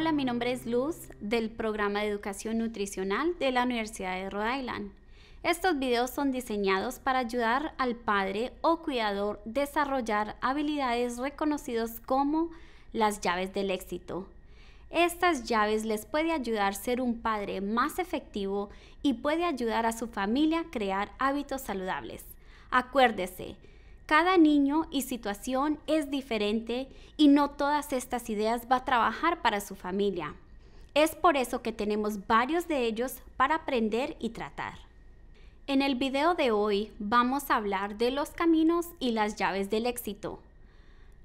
Hola, mi nombre es Luz del programa de educación nutricional de la Universidad de Rhode Island. Estos videos son diseñados para ayudar al padre o cuidador desarrollar habilidades reconocidas como las llaves del éxito. Estas llaves les puede ayudar a ser un padre más efectivo y puede ayudar a su familia a crear hábitos saludables. Acuérdese, cada niño y situación es diferente y no todas estas ideas va a trabajar para su familia. Es por eso que tenemos varios de ellos para aprender y tratar. En el video de hoy vamos a hablar de los caminos y las llaves del éxito.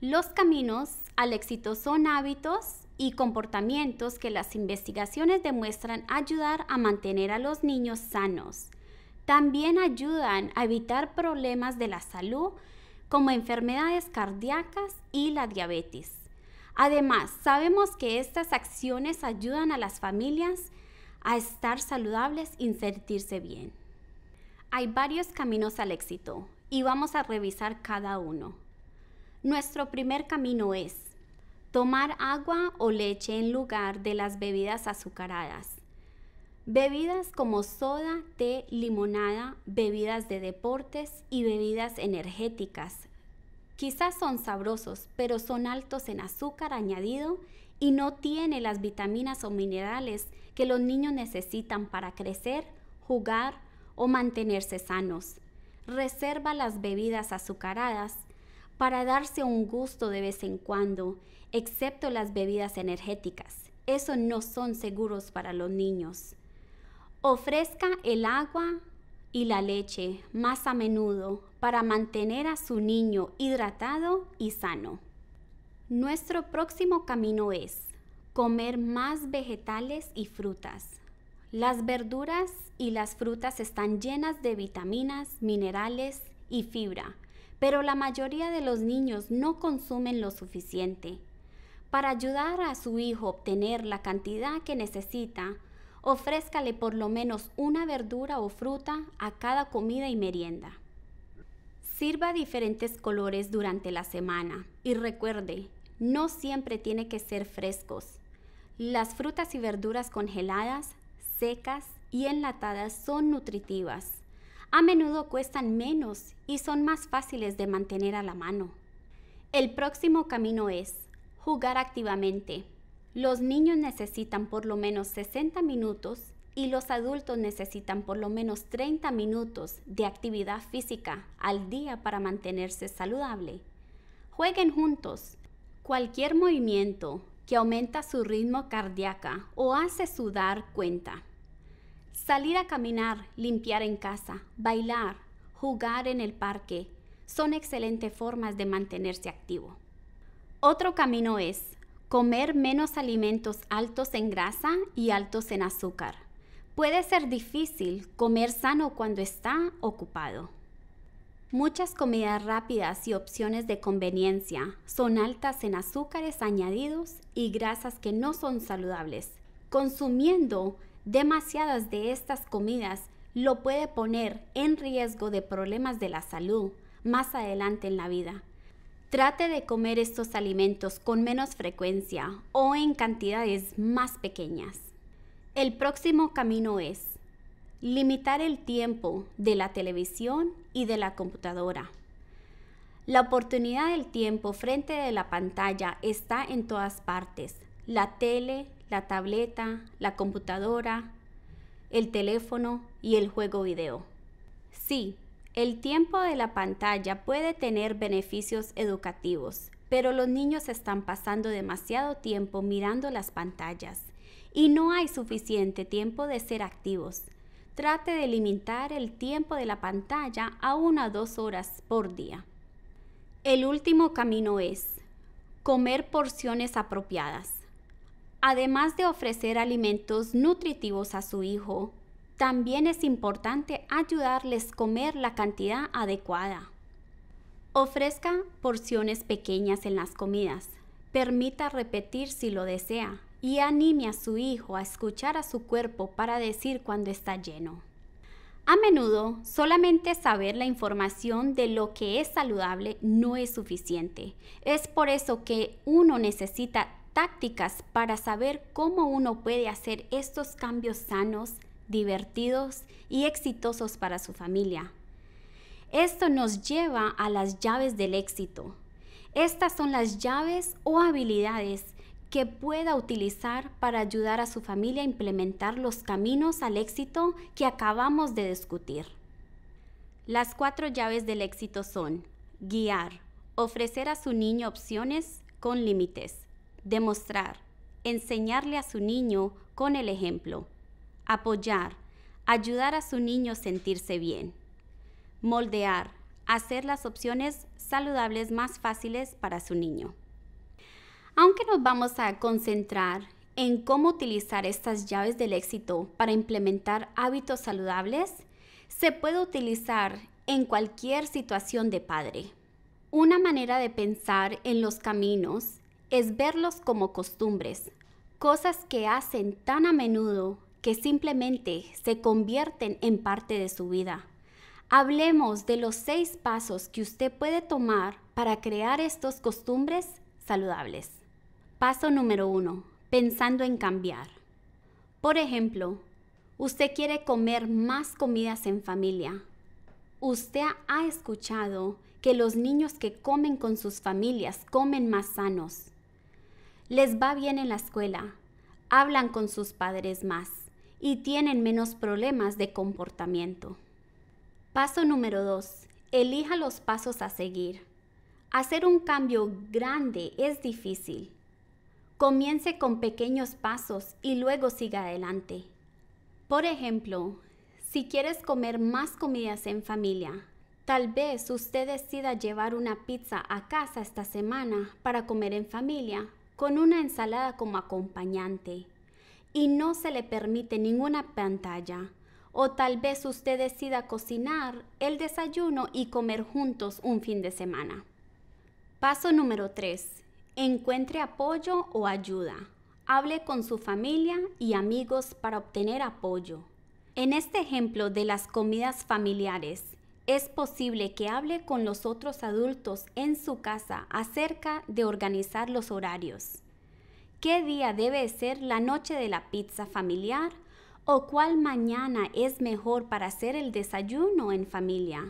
Los caminos al éxito son hábitos y comportamientos que las investigaciones demuestran ayudar a mantener a los niños sanos. También ayudan a evitar problemas de la salud como enfermedades cardíacas y la diabetes. Además, sabemos que estas acciones ayudan a las familias a estar saludables y sentirse bien. Hay varios caminos al éxito y vamos a revisar cada uno. Nuestro primer camino es tomar agua o leche en lugar de las bebidas azucaradas. Bebidas como soda, té, limonada, bebidas de deportes y bebidas energéticas Quizás son sabrosos, pero son altos en azúcar añadido y no tiene las vitaminas o minerales que los niños necesitan para crecer, jugar o mantenerse sanos. Reserva las bebidas azucaradas para darse un gusto de vez en cuando, excepto las bebidas energéticas. Eso no son seguros para los niños. Ofrezca el agua, y la leche más a menudo para mantener a su niño hidratado y sano. Nuestro próximo camino es comer más vegetales y frutas. Las verduras y las frutas están llenas de vitaminas, minerales y fibra, pero la mayoría de los niños no consumen lo suficiente. Para ayudar a su hijo a obtener la cantidad que necesita, ofrézcale por lo menos una verdura o fruta a cada comida y merienda. Sirva diferentes colores durante la semana y recuerde, no siempre tiene que ser frescos. Las frutas y verduras congeladas, secas y enlatadas son nutritivas. A menudo cuestan menos y son más fáciles de mantener a la mano. El próximo camino es jugar activamente. Los niños necesitan por lo menos 60 minutos y los adultos necesitan por lo menos 30 minutos de actividad física al día para mantenerse saludable. Jueguen juntos. Cualquier movimiento que aumenta su ritmo cardíaco o hace sudar cuenta. Salir a caminar, limpiar en casa, bailar, jugar en el parque son excelentes formas de mantenerse activo. Otro camino es comer menos alimentos altos en grasa y altos en azúcar. Puede ser difícil comer sano cuando está ocupado. Muchas comidas rápidas y opciones de conveniencia son altas en azúcares añadidos y grasas que no son saludables. Consumiendo demasiadas de estas comidas lo puede poner en riesgo de problemas de la salud más adelante en la vida, Trate de comer estos alimentos con menos frecuencia o en cantidades más pequeñas. El próximo camino es limitar el tiempo de la televisión y de la computadora. La oportunidad del tiempo frente de la pantalla está en todas partes. La tele, la tableta, la computadora, el teléfono y el juego video. Sí, el tiempo de la pantalla puede tener beneficios educativos, pero los niños están pasando demasiado tiempo mirando las pantallas y no hay suficiente tiempo de ser activos. Trate de limitar el tiempo de la pantalla a una o dos horas por día. El último camino es comer porciones apropiadas. Además de ofrecer alimentos nutritivos a su hijo, también es importante ayudarles a comer la cantidad adecuada. Ofrezca porciones pequeñas en las comidas. Permita repetir si lo desea y anime a su hijo a escuchar a su cuerpo para decir cuando está lleno. A menudo, solamente saber la información de lo que es saludable no es suficiente. Es por eso que uno necesita tácticas para saber cómo uno puede hacer estos cambios sanos divertidos y exitosos para su familia. Esto nos lleva a las llaves del éxito. Estas son las llaves o habilidades que pueda utilizar para ayudar a su familia a implementar los caminos al éxito que acabamos de discutir. Las cuatro llaves del éxito son guiar, ofrecer a su niño opciones con límites, demostrar, enseñarle a su niño con el ejemplo, apoyar, ayudar a su niño a sentirse bien, moldear, hacer las opciones saludables más fáciles para su niño. Aunque nos vamos a concentrar en cómo utilizar estas llaves del éxito para implementar hábitos saludables, se puede utilizar en cualquier situación de padre. Una manera de pensar en los caminos es verlos como costumbres, cosas que hacen tan a menudo que simplemente se convierten en parte de su vida. Hablemos de los seis pasos que usted puede tomar para crear estas costumbres saludables. Paso número uno, pensando en cambiar. Por ejemplo, usted quiere comer más comidas en familia. Usted ha escuchado que los niños que comen con sus familias comen más sanos. Les va bien en la escuela, hablan con sus padres más y tienen menos problemas de comportamiento. Paso número 2. Elija los pasos a seguir. Hacer un cambio grande es difícil. Comience con pequeños pasos y luego siga adelante. Por ejemplo, si quieres comer más comidas en familia, tal vez usted decida llevar una pizza a casa esta semana para comer en familia con una ensalada como acompañante y no se le permite ninguna pantalla. O tal vez usted decida cocinar el desayuno y comer juntos un fin de semana. Paso número 3. Encuentre apoyo o ayuda. Hable con su familia y amigos para obtener apoyo. En este ejemplo de las comidas familiares, es posible que hable con los otros adultos en su casa acerca de organizar los horarios qué día debe ser la noche de la pizza familiar o cuál mañana es mejor para hacer el desayuno en familia.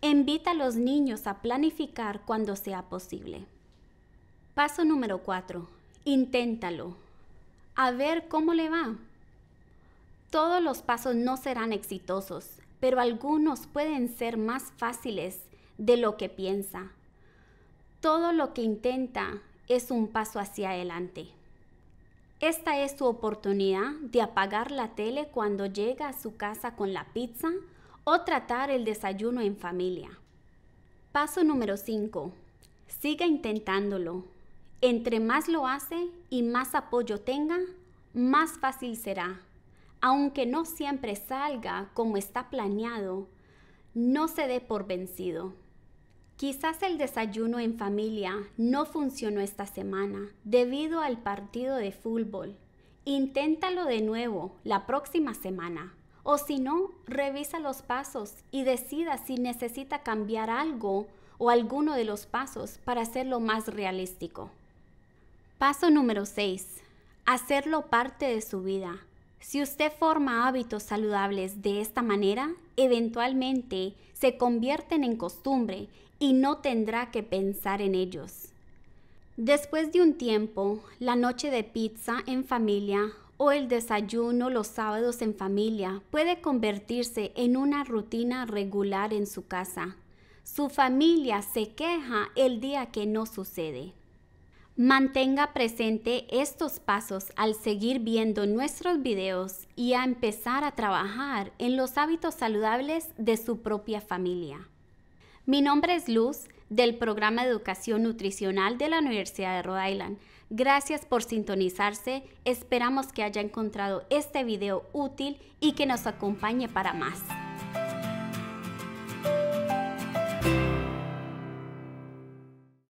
Invita a los niños a planificar cuando sea posible. Paso número 4. Inténtalo. A ver cómo le va. Todos los pasos no serán exitosos, pero algunos pueden ser más fáciles de lo que piensa. Todo lo que intenta es un paso hacia adelante. Esta es su oportunidad de apagar la tele cuando llega a su casa con la pizza o tratar el desayuno en familia. Paso número 5. Siga intentándolo. Entre más lo hace y más apoyo tenga, más fácil será. Aunque no siempre salga como está planeado, no se dé por vencido. Quizás el desayuno en familia no funcionó esta semana debido al partido de fútbol. Inténtalo de nuevo la próxima semana. O si no, revisa los pasos y decida si necesita cambiar algo o alguno de los pasos para hacerlo más realístico. Paso número 6. Hacerlo parte de su vida. Si usted forma hábitos saludables de esta manera, eventualmente se convierten en costumbre y no tendrá que pensar en ellos. Después de un tiempo, la noche de pizza en familia o el desayuno los sábados en familia puede convertirse en una rutina regular en su casa. Su familia se queja el día que no sucede. Mantenga presente estos pasos al seguir viendo nuestros videos y a empezar a trabajar en los hábitos saludables de su propia familia. Mi nombre es Luz del programa de educación nutricional de la Universidad de Rhode Island. Gracias por sintonizarse, esperamos que haya encontrado este video útil y que nos acompañe para más.